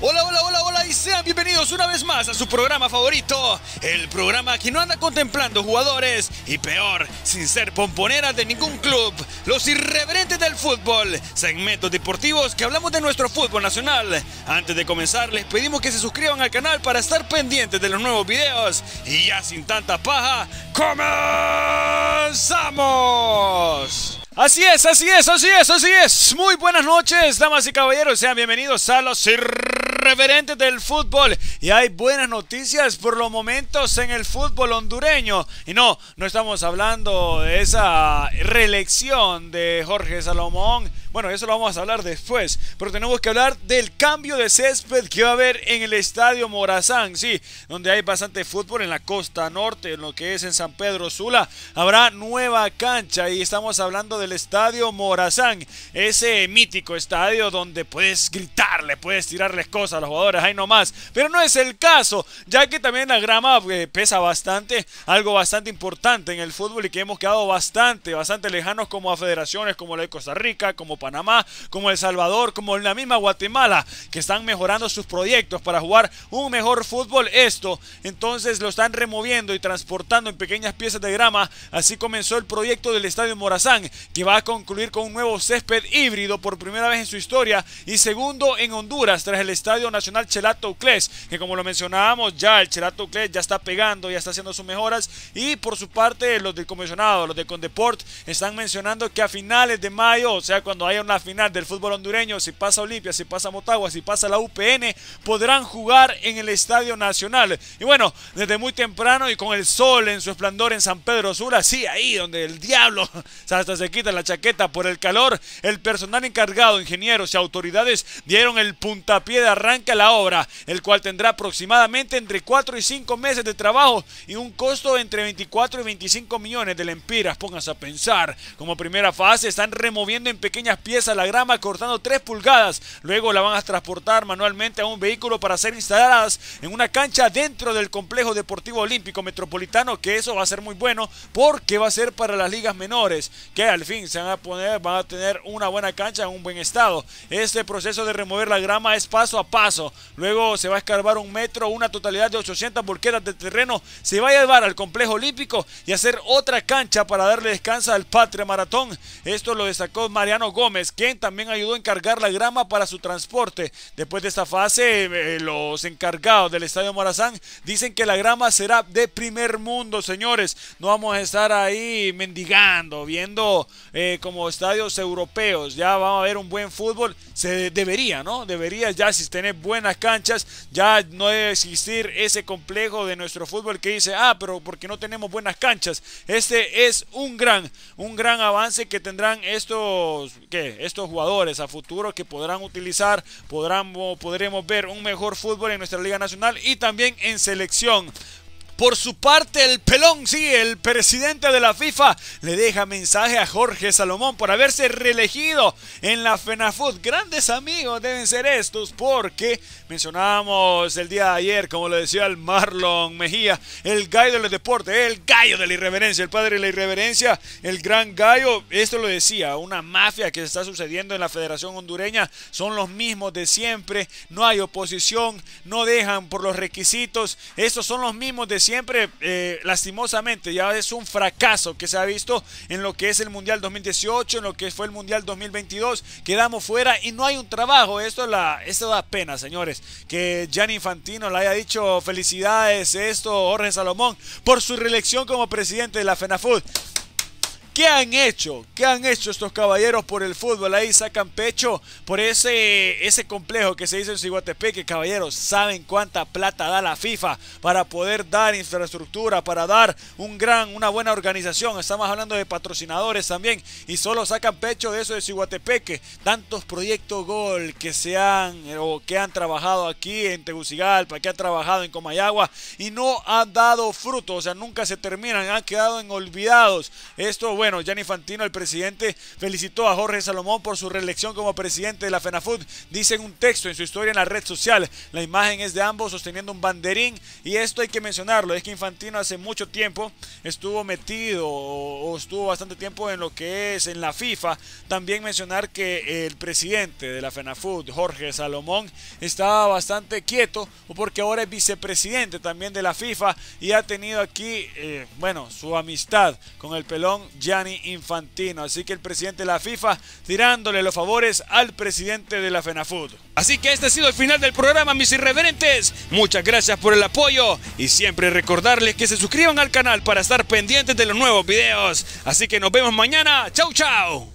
Hola, hola, hola, hola y sean bienvenidos una vez más a su programa favorito, el programa que no anda contemplando jugadores y peor, sin ser pomponeras de ningún club, los irreverentes del fútbol, segmentos deportivos que hablamos de nuestro fútbol nacional. Antes de comenzar les pedimos que se suscriban al canal para estar pendientes de los nuevos videos y ya sin tanta paja, comenzamos. Así es, así es, así es, así es. Muy buenas noches, damas y caballeros, sean bienvenidos a los irreverentes referentes del fútbol y hay buenas noticias por los momentos en el fútbol hondureño. Y no, no estamos hablando de esa reelección de Jorge Salomón bueno, eso lo vamos a hablar después. Pero tenemos que hablar del cambio de césped que va a haber en el estadio Morazán, sí, donde hay bastante fútbol en la costa norte, en lo que es en San Pedro Sula. Habrá nueva cancha y estamos hablando del estadio Morazán, ese mítico estadio donde puedes gritarle, puedes tirarles cosas a los jugadores, ahí nomás. Pero no es el caso, ya que también la grama eh, pesa bastante, algo bastante importante en el fútbol y que hemos quedado bastante, bastante lejanos como a federaciones como la de Costa Rica, como Panamá, como El Salvador, como la misma Guatemala, que están mejorando sus proyectos para jugar un mejor fútbol. Esto entonces lo están removiendo y transportando en pequeñas piezas de grama. Así comenzó el proyecto del Estadio Morazán, que va a concluir con un nuevo césped híbrido por primera vez en su historia y segundo en Honduras tras el Estadio Nacional Chelato Uclés, que como lo mencionábamos ya el Chelato Uclés ya está pegando, ya está haciendo sus mejoras y por su parte los del comisionado, los de Condeport están mencionando que a finales de mayo, o sea cuando hay en la final del fútbol hondureño, si pasa Olimpia, si pasa Motagua, si pasa la UPN, podrán jugar en el Estadio Nacional. Y bueno, desde muy temprano y con el sol en su esplendor en San Pedro Sula, sí, ahí donde el diablo hasta se quita la chaqueta por el calor, el personal encargado, ingenieros y autoridades dieron el puntapié de arranque a la obra, el cual tendrá aproximadamente entre 4 y 5 meses de trabajo y un costo entre 24 y 25 millones de lempiras. Pónganse a pensar, como primera fase están removiendo en pequeñas Pieza piezas la grama cortando 3 pulgadas. Luego la van a transportar manualmente a un vehículo para ser instaladas en una cancha dentro del complejo deportivo olímpico metropolitano, que eso va a ser muy bueno porque va a ser para las ligas menores, que al fin se van a poner, van a tener una buena cancha en un buen estado. Este proceso de remover la grama es paso a paso. Luego se va a escarbar un metro, una totalidad de 800 volquetas de terreno. Se va a llevar al complejo olímpico y hacer otra cancha para darle descanso al Patria Maratón. Esto lo destacó Mariano Gómez Gómez, quien también ayudó a encargar la grama para su transporte. Después de esta fase, eh, los encargados del Estadio Morazán dicen que la grama será de primer mundo, señores. No vamos a estar ahí mendigando, viendo eh, como estadios europeos. Ya vamos a ver un buen fútbol. Se debería, ¿no? Debería ya si tener buenas canchas, ya no debe existir ese complejo de nuestro fútbol que dice, ah, pero porque no tenemos buenas canchas. Este es un gran, un gran avance que tendrán estos que estos jugadores a futuro que podrán utilizar, podrán, podremos ver un mejor fútbol en nuestra Liga Nacional y también en selección por su parte, el pelón, sí, el presidente de la FIFA, le deja mensaje a Jorge Salomón por haberse reelegido en la FENAFUT. Grandes amigos deben ser estos porque mencionábamos el día de ayer, como lo decía el Marlon Mejía, el gallo del deporte, el gallo de la irreverencia, el padre de la irreverencia, el gran gallo. Esto lo decía, una mafia que está sucediendo en la Federación Hondureña. Son los mismos de siempre, no hay oposición, no dejan por los requisitos. Estos son los mismos de siempre, eh, lastimosamente, ya es un fracaso que se ha visto en lo que es el Mundial 2018, en lo que fue el Mundial 2022. Quedamos fuera y no hay un trabajo. Esto, la, esto da pena, señores. Que Gianni Infantino le haya dicho felicidades, esto, Jorge Salomón, por su reelección como presidente de la FENAFUD. ¿Qué han hecho? ¿Qué han hecho estos caballeros por el fútbol? Ahí sacan pecho por ese, ese complejo que se dice en Ciguatepeque. Caballeros, ¿saben cuánta plata da la FIFA para poder dar infraestructura, para dar un gran, una buena organización? Estamos hablando de patrocinadores también y solo sacan pecho de eso de Ciguatepeque. Tantos proyectos gol que se han o que han trabajado aquí en Tegucigalpa, que han trabajado en Comayagua y no han dado fruto. O sea, nunca se terminan, han quedado en olvidados. Esto, bueno, bueno, Gianni Infantino, el presidente, felicitó a Jorge Salomón por su reelección como presidente de la FENAFUT. Dice en un texto en su historia en la red social, la imagen es de ambos sosteniendo un banderín y esto hay que mencionarlo, es que Infantino hace mucho tiempo estuvo metido o estuvo bastante tiempo en lo que es en la FIFA. También mencionar que el presidente de la FENAFUT, Jorge Salomón, estaba bastante quieto porque ahora es vicepresidente también de la FIFA y ha tenido aquí, eh, bueno, su amistad con el pelón ya Infantino. Así que el presidente de la FIFA tirándole los favores al presidente de la FENAFUD. Así que este ha sido el final del programa, mis irreverentes. Muchas gracias por el apoyo y siempre recordarles que se suscriban al canal para estar pendientes de los nuevos videos. Así que nos vemos mañana. Chau, chau.